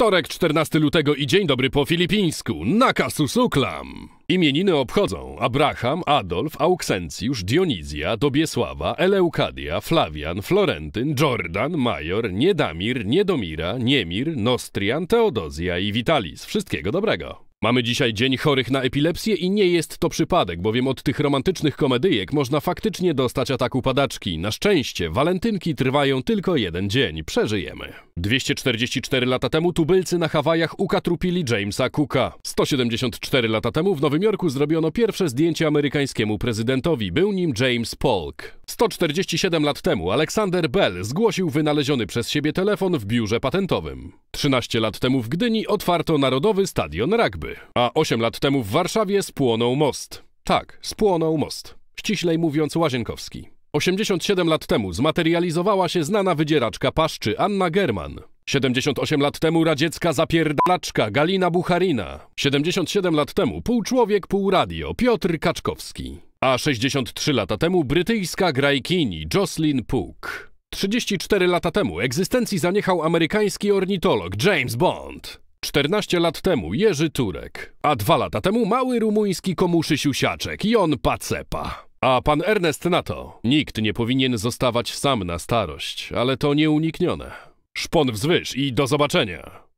Wtorek, 14 lutego i dzień dobry po filipińsku. Nakasusuklam! Imieniny obchodzą Abraham, Adolf, Auksencjusz, Dionizja, Dobiesława, Eleukadia, Flawian, Florentyn, Jordan, Major, Niedamir, Niedomira, Niemir, Nostrian, Teodozja i Witalis. Wszystkiego dobrego! Mamy dzisiaj Dzień Chorych na Epilepsję i nie jest to przypadek, bowiem od tych romantycznych komedyjek można faktycznie dostać ataku padaczki. Na szczęście walentynki trwają tylko jeden dzień. Przeżyjemy. 244 lata temu tubylcy na Hawajach ukatrupili Jamesa Cooka. 174 lata temu w Nowym Jorku zrobiono pierwsze zdjęcie amerykańskiemu prezydentowi. Był nim James Polk. 147 lat temu Alexander Bell zgłosił wynaleziony przez siebie telefon w biurze patentowym. 13 lat temu w Gdyni otwarto Narodowy Stadion Rugby, a 8 lat temu w Warszawie spłonął most. Tak, spłonął most. Ściślej mówiąc Łazienkowski. 87 lat temu zmaterializowała się znana wydzieraczka paszczy Anna German. 78 lat temu radziecka zapierdalaczka Galina Bucharina. 77 lat temu pół człowiek, pół radio Piotr Kaczkowski. A 63 lata temu brytyjska grajkini Jocelyn Pook. 34 lata temu egzystencji zaniechał amerykański ornitolog James Bond. 14 lat temu Jerzy Turek, a dwa lata temu mały rumuński komuszy siusiaczek Jon Pacepa. A pan Ernest na to. Nikt nie powinien zostawać sam na starość, ale to nieuniknione. Szpon wzwyż i do zobaczenia.